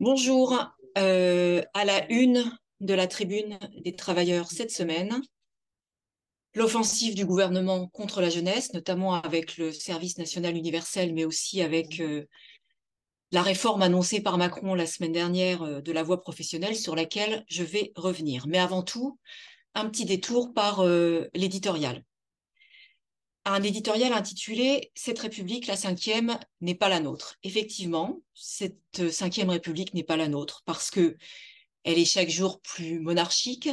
Bonjour. Euh, à la une de la tribune des travailleurs cette semaine, l'offensive du gouvernement contre la jeunesse, notamment avec le service national universel, mais aussi avec euh, la réforme annoncée par Macron la semaine dernière euh, de la voie professionnelle, sur laquelle je vais revenir. Mais avant tout, un petit détour par l'éditorial un éditorial intitulé Cette République, la cinquième, n'est pas la nôtre. Effectivement, cette cinquième République n'est pas la nôtre parce que elle est chaque jour plus monarchique,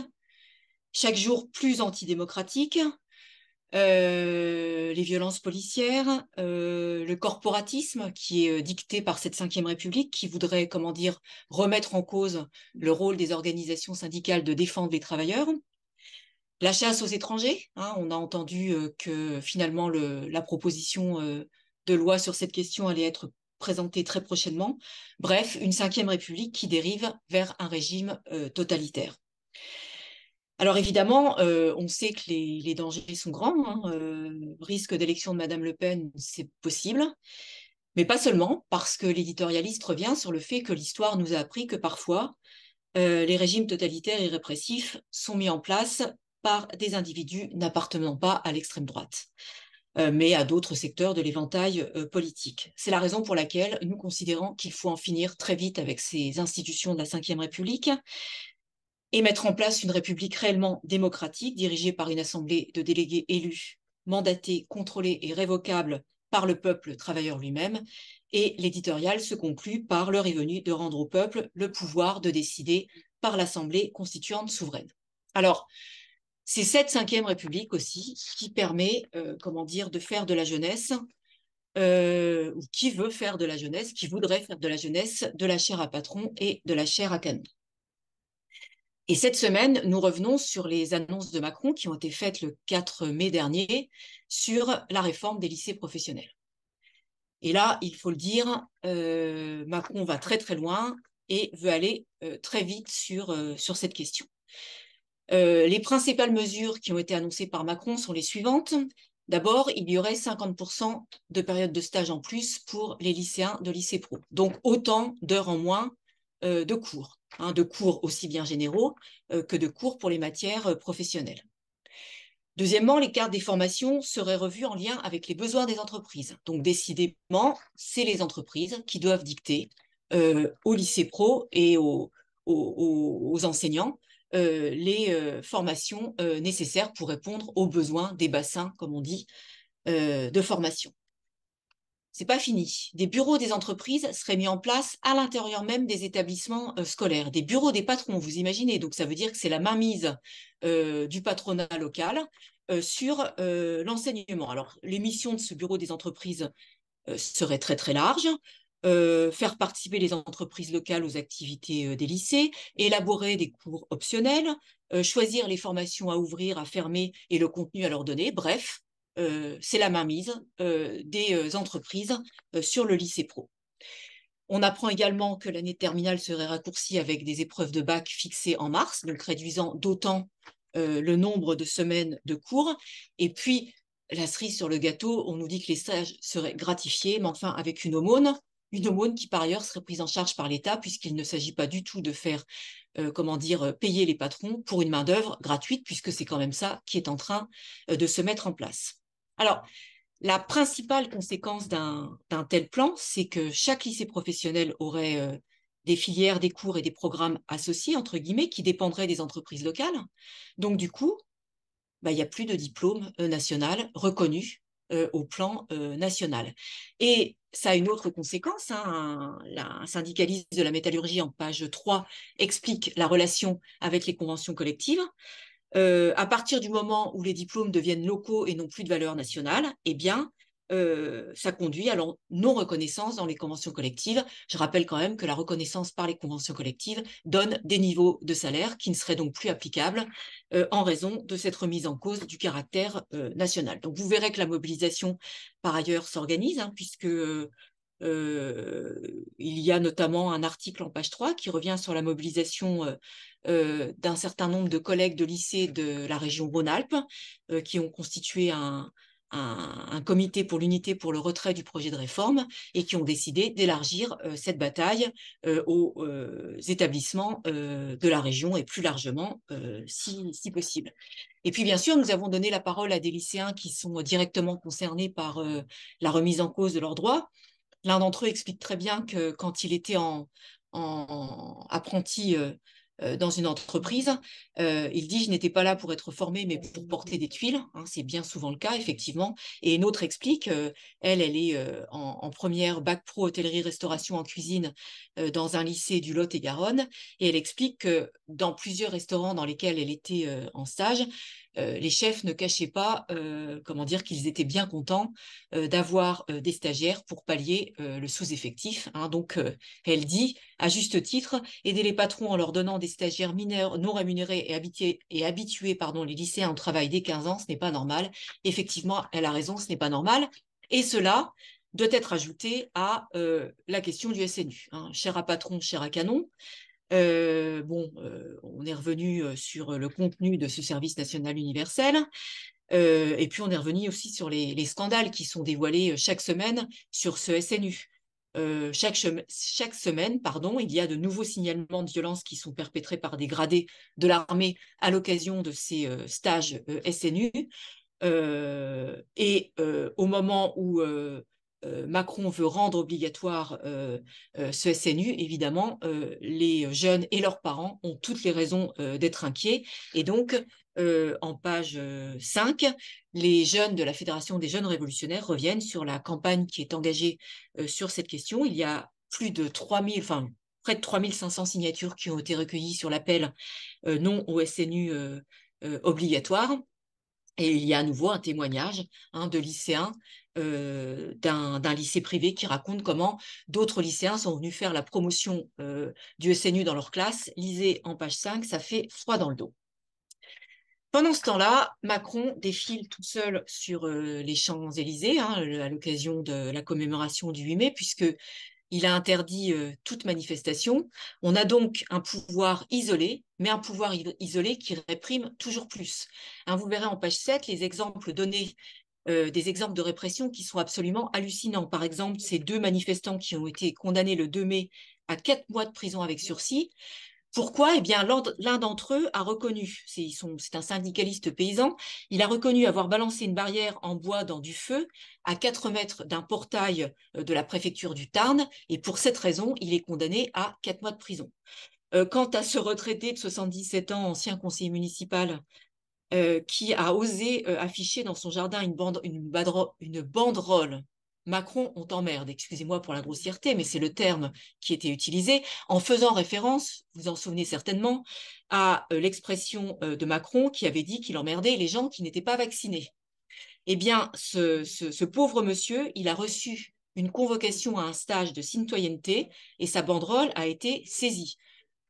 chaque jour plus antidémocratique. Euh, les violences policières, euh, le corporatisme qui est euh, dicté par cette cinquième République, qui voudrait, comment dire, remettre en cause le rôle des organisations syndicales de défendre les travailleurs. La chasse aux étrangers, hein. on a entendu euh, que finalement la proposition euh, de loi sur cette question allait être présentée très prochainement. Bref, une cinquième république qui dérive vers un régime euh, totalitaire. Alors évidemment, on sait que les, dangers sont grands. Hein. risque d'élection de Madame Le Pen, c'est possible. Mais pas seulement, parce que l'éditorialiste revient sur le fait que l'histoire nous a appris que parfois, les régimes totalitaires et répressifs sont mis en place par des individus n'appartenant pas à l'extrême droite euh, mais à d'autres secteurs de l'éventail euh, politique. C'est la raison pour laquelle nous considérons qu'il faut en finir très vite avec ces institutions de la Ve République et mettre en place une République réellement démocratique, dirigée par une assemblée de délégués élus, mandatés, contrôlés et révocables par le peuple travailleur lui-même. Et l'éditorial se conclut par le venue de rendre au peuple le pouvoir de décider par l'Assemblée constituante souveraine. Alors, c'est cette cinquième République aussi qui permet, euh, comment dire, de faire de la jeunesse, euh, ou qui veut faire de la jeunesse, qui voudrait faire de la jeunesse, de la chair à patron et de la chair à canon. Et cette semaine, nous revenons sur les annonces de Macron qui ont été faites le 4 mai dernier sur la réforme des lycées professionnels. Et là, il faut le dire, euh, Macron va très très loin et veut aller très vite sur, sur cette question. Euh, les principales mesures qui ont été annoncées par Macron sont les suivantes. D'abord, il y aurait 50% de période de stage en plus pour les lycéens de lycée pro. Donc autant d'heures en moins euh, de cours, hein, de cours aussi bien généraux euh, que de cours pour les matières professionnelles. Deuxièmement, les cartes des formations seraient revues en lien avec les besoins des entreprises. Donc décidément, c'est les entreprises qui doivent dicter aux lycées pro et aux enseignants euh, les euh, formations euh, nécessaires pour répondre aux besoins des bassins, comme on dit, de formation. C'est pas fini. Des bureaux des entreprises seraient mis en place à l'intérieur même des établissements scolaires, des bureaux des patrons, vous imaginez. Donc ça veut dire que c'est la mainmise du patronat local sur l'enseignement. Alors les missions de ce bureau des entreprises seraient très très larges. Euh, faire participer les entreprises locales aux activités euh, des lycées, élaborer des cours optionnels, euh, choisir les formations à ouvrir, à fermer et le contenu à leur donner. Bref, c'est la mainmise des entreprises sur le lycée pro. On apprend également que l'année terminale serait raccourcie avec des épreuves de bac fixées en mars, donc réduisant d'autant le nombre de semaines de cours. Et puis, la cerise sur le gâteau, on nous dit que les stages seraient gratifiés, mais enfin avec une aumône, une aumône qui par ailleurs serait prise en charge par l'État puisqu'il ne s'agit pas du tout de faire, euh, comment dire, euh, payer les patrons pour une main d'œuvre gratuite puisque c'est quand même ça qui est en train euh, de se mettre en place. Alors, la principale conséquence d'un tel plan, c'est que chaque lycée professionnel aurait des filières, des cours et des programmes associés, entre guillemets, qui dépendraient des entreprises locales. Donc, du coup, bah, il n'y a plus de diplôme national reconnu euh, au plan euh, national. Et ça a une autre conséquence. Hein, la, syndicaliste de la métallurgie en page 3 explique la relation avec les conventions collectives. Euh, à partir du moment où les diplômes deviennent locaux et n'ont plus de valeur nationale, eh bien, euh, ça conduit à leur non-reconnaissance dans les conventions collectives. Je rappelle quand même que la reconnaissance par les conventions collectives donne des niveaux de salaire qui ne seraient donc plus applicables euh, en raison de cette remise en cause du caractère euh, national. Donc vous verrez que la mobilisation, par ailleurs, s'organise, hein, puisque il y a notamment un article en page 3 qui revient sur la mobilisation d'un certain nombre de collègues de lycée de la région Rhône-Alpes qui ont constitué un, un, comité pour l'unité pour le retrait du projet de réforme et qui ont décidé d'élargir euh, cette bataille euh, aux euh, établissements de la région et plus largement si, possible. Et puis bien sûr, nous avons donné la parole à des lycéens qui sont directement concernés par la remise en cause de leurs droits. L'un d'entre eux explique très bien que quand il était en, en apprenti euh, dans une entreprise. Euh, il dit, je n'étais pas là pour être formé, mais pour porter des tuiles. Hein, c'est bien souvent le cas, effectivement. Et une autre explique, euh, elle, elle est en, première bac pro hôtellerie-restauration en cuisine dans un lycée du Lot-et-Garonne. Et elle explique que dans plusieurs restaurants dans lesquels elle était en stage, euh, les chefs ne cachaient pas, euh, comment dire, qu'ils étaient bien contents euh, d'avoir des stagiaires pour pallier le sous-effectif. Hein. Donc, elle dit, à juste titre, aider les patrons en leur donnant des stagiaires mineurs non rémunérés et habitués, pardon, les lycéens au travail dès 15 ans, ce n'est pas normal. Effectivement, elle a raison, ce n'est pas normal. Et cela doit être ajouté à la question du SNU. Hein. Cher à patron, cher à canon. bon, on est revenu euh, sur euh, le contenu de ce service national universel. Euh, et puis, on est revenu aussi sur les, scandales qui sont dévoilés chaque semaine sur ce SNU. chaque, chaque, semaine, pardon, il y a de nouveaux signalements de violences qui sont perpétrés par des gradés de l'armée à l'occasion de ces stages SNU. et au moment où euh, Macron veut rendre obligatoire euh, euh, ce SNU, évidemment, les jeunes et leurs parents ont toutes les raisons d'être inquiets. Et donc, en page 5, les jeunes de la Fédération des jeunes révolutionnaires reviennent sur la campagne qui est engagée sur cette question. Il y a plus de 3000, enfin près de 3500 signatures qui ont été recueillies sur l'appel non au SNU obligatoire. Et il y a à nouveau un témoignage hein, de lycéens euh, d'un lycée privé qui raconte comment d'autres lycéens sont venus faire la promotion euh, du SNU dans leur classe. Lisez en page 5, ça fait froid dans le dos. Pendant ce temps-là, Macron défile tout seul sur euh, les Champs-Élysées hein, à l'occasion de la commémoration du 8 mai, puisque il a interdit toute manifestation. On a donc un pouvoir isolé, mais un pouvoir isolé qui réprime toujours plus. Hein, vous verrez en page 7 les exemples donnés euh, des exemples de répression qui sont absolument hallucinants. Par exemple, ces deux manifestants qui ont été condamnés le 2 mai à quatre mois de prison avec sursis. Pourquoi Eh bien, l'un d'entre eux a reconnu, c'est un syndicaliste paysan, il a reconnu avoir balancé une barrière en bois dans du feu à 4 mètres d'un portail euh, de la préfecture du Tarn, et pour cette raison, il est condamné à quatre mois de prison. Euh, quant à ce retraité de 77 ans, ancien conseiller municipal, euh, qui a osé euh, afficher dans son jardin une, bande, une, banderole. Macron, on t'emmerde, excusez-moi pour la grossièreté, mais c'est le terme qui était utilisé, en faisant référence, vous en souvenez certainement, à euh, l'expression de Macron qui avait dit qu'il emmerdait les gens qui n'étaient pas vaccinés. Eh bien, ce, pauvre monsieur, il a reçu une convocation à un stage de citoyenneté et sa banderole a été saisie.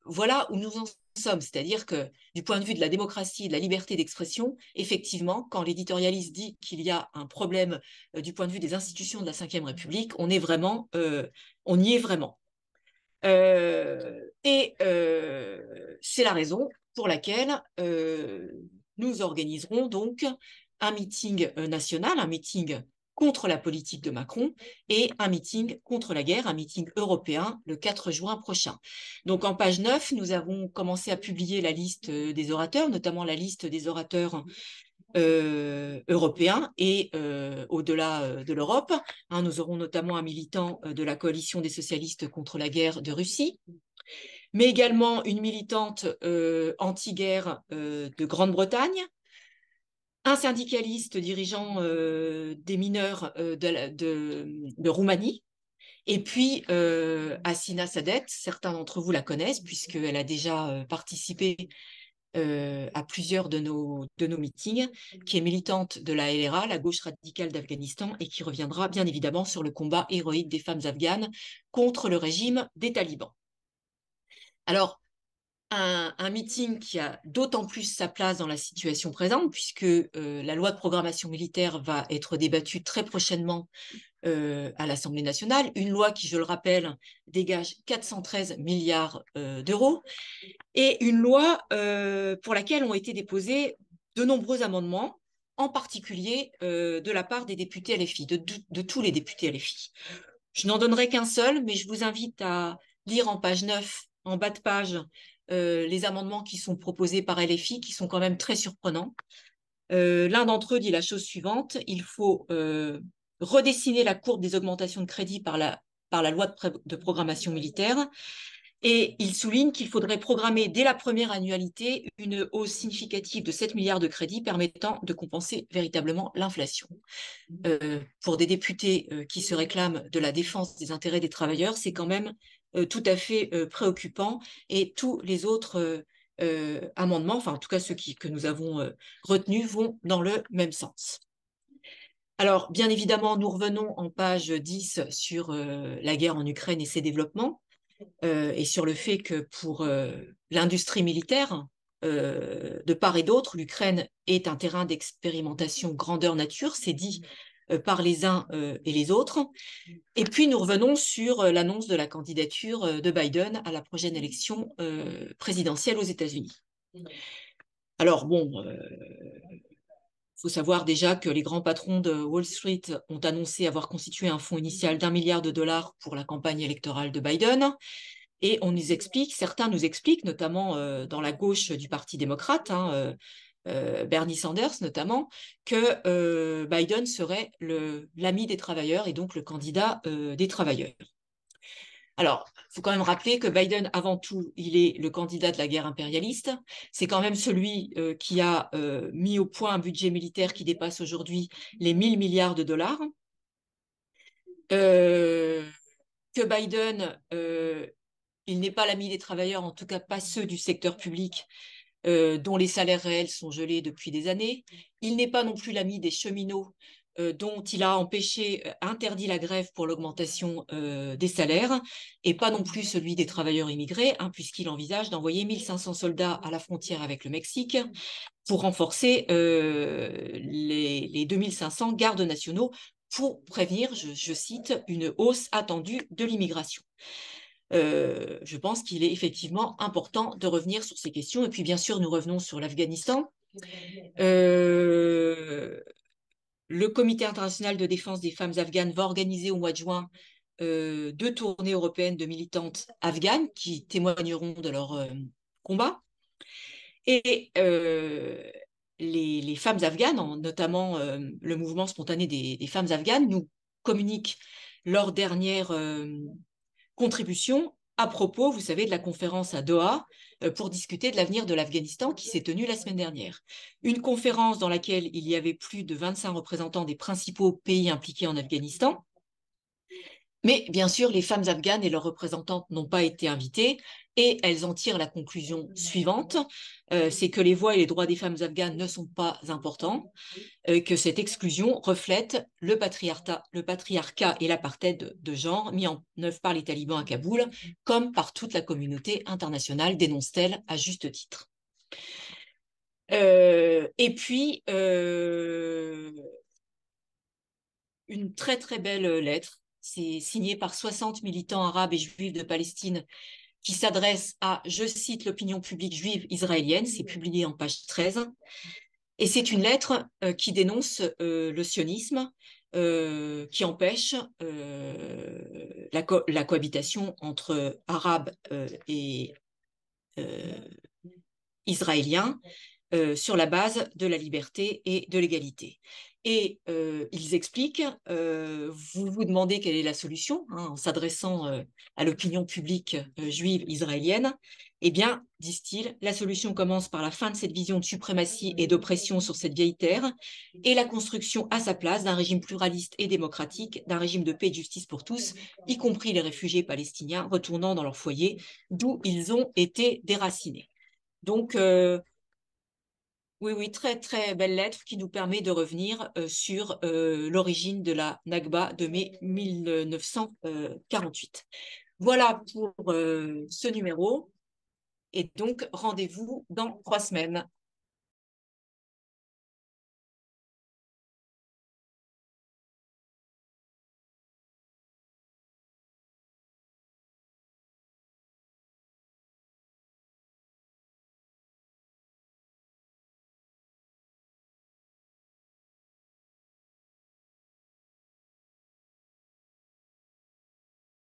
Voilà où nous en somme, c'est-à-dire que du point de vue de la démocratie, de la liberté d'expression, effectivement, quand l'éditorialiste dit qu'il y a un problème euh, du point de vue des institutions de la Ve République, on est vraiment, euh, on y est vraiment. Euh, et c'est la raison pour laquelle nous organiserons donc un meeting national, un meeting contre la politique de Macron et un meeting contre la guerre, un meeting européen le 4 juin prochain. Donc en page 9, nous avons commencé à publier la liste euh, des orateurs, notamment la liste des orateurs euh, européens et euh, au-delà de l'Europe. Hein. nous aurons notamment un militant de la coalition des socialistes contre la guerre de Russie, mais également une militante anti-guerre de Grande-Bretagne, un syndicaliste dirigeant euh, des mineurs euh, de, Roumanie, et puis euh, Assina Sadet, certains d'entre vous la connaissent puisqu'elle a déjà participé à plusieurs de nos, de nos meetings, qui est militante de la LRA, la gauche radicale d'Afghanistan, et qui reviendra bien évidemment sur le combat héroïque des femmes afghanes contre le régime des talibans. Alors, un, meeting qui a d'autant plus sa place dans la situation présente, puisque euh, la loi de programmation militaire va être débattue très prochainement euh, à l'Assemblée nationale, une loi qui, je le rappelle, dégage 413 milliards euh, d'euros, et une loi pour laquelle ont été déposés de nombreux amendements, en particulier de la part des députés LFI, de, de, de tous les députés LFI. Je n'en donnerai qu'un seul, mais je vous invite à lire en page 9, en bas de page, euh, les amendements qui sont proposés par LFI, qui sont quand même très surprenants. Euh, l'un d'entre eux dit la chose suivante, il faut euh, redessiner la courbe des augmentations de crédit par la, loi de, programmation militaire. Et il souligne qu'il faudrait programmer dès la première annualité une hausse significative de 7 milliards de crédits permettant de compenser véritablement l'inflation. pour des députés qui se réclament de la défense des intérêts des travailleurs, c'est quand même euh, tout à fait euh, préoccupant et tous les autres euh, amendements, enfin en tout cas ceux que nous avons retenus, vont dans le même sens. Alors, bien évidemment, nous revenons en page 10 sur la guerre en Ukraine et ses développements, et sur le fait que pour l'industrie militaire, de part et d'autre, l'Ukraine est un terrain d'expérimentation grandeur nature. C'est dit euh, par les uns euh, et les autres. Et puis nous revenons sur euh, l'annonce de la candidature de Biden à la prochaine élection présidentielle aux États-Unis. Alors bon, faut savoir déjà que les grands patrons de Wall Street ont annoncé avoir constitué un fonds initial d'un milliard de dollars pour la campagne électorale de Biden. Et on nous explique, certains nous expliquent, notamment dans la gauche du Parti démocrate, hein, euh, Bernie Sanders notamment, que euh, Biden serait l'ami des travailleurs et donc le candidat euh, des travailleurs. Alors, il faut quand même rappeler que Biden, avant tout, il est le candidat de la guerre impérialiste. C'est quand même celui qui a mis au point un budget militaire qui dépasse aujourd'hui les 1000 milliards de dollars. que Biden, il n'est pas l'ami des travailleurs, en tout cas pas ceux du secteur public, euh, dont les salaires réels sont gelés depuis des années. Il n'est pas non plus l'ami des cheminots euh, dont il a empêché, euh, interdit la grève pour l'augmentation des salaires, et pas non plus celui des travailleurs immigrés, hein, puisqu'il envisage d'envoyer 1500 soldats à la frontière avec le Mexique pour renforcer les, 2 2500 gardes nationaux pour prévenir, je cite, une hausse attendue de l'immigration. Euh, je pense qu'il est effectivement important de revenir sur ces questions. Et puis, bien sûr, nous revenons sur l'Afghanistan. Euh, le Comité international de défense des femmes afghanes va organiser au mois de juin euh, deux tournées européennes de militantes afghanes qui témoigneront de leur combat. Et les, femmes afghanes, notamment le mouvement spontané des, des femmes afghanes, nous communiquent leur dernière contribution à propos, vous savez, de la conférence à Doha euh, pour discuter de l'avenir de l'Afghanistan qui s'est tenue la semaine dernière. Une conférence dans laquelle il y avait plus de 25 représentants des principaux pays impliqués en Afghanistan. Mais bien sûr, les femmes afghanes et leurs représentantes n'ont pas été invitées et elles en tirent la conclusion mmh, suivante, euh, c'est que les voix et les droits des femmes afghanes ne sont pas importants, euh, que cette exclusion reflète le patriarcat, et l'apartheid de, genre mis en œuvre par les talibans à Kaboul, comme par toute la communauté internationale, dénonce-t-elle à juste titre. Euh, et puis, une très très belle lettre, c'est signée par 60 militants arabes et juifs de Palestine qui s'adresse à, je cite, l'opinion publique juive israélienne, c'est publié en page 13, et c'est une lettre euh, qui dénonce euh, le sionisme, euh, qui empêche la, la, cohabitation entre Arabes et Israéliens sur la base de la liberté et de l'égalité. Et euh, ils expliquent, euh, vous vous demandez quelle est la solution hein, en s'adressant euh, à l'opinion publique juive israélienne. Eh bien, disent-ils, la solution commence par la fin de cette vision de suprématie et d'oppression sur cette vieille terre et la construction à sa place d'un régime pluraliste et démocratique, d'un régime de paix et de justice pour tous, y compris les réfugiés palestiniens retournant dans leur foyer, d'où ils ont été déracinés. Donc, oui, oui, très, très belle lettre qui nous permet de revenir euh, sur euh, l'origine de la Nagba de mai 1948. Euh, voilà pour ce numéro. Et donc, rendez-vous dans trois semaines.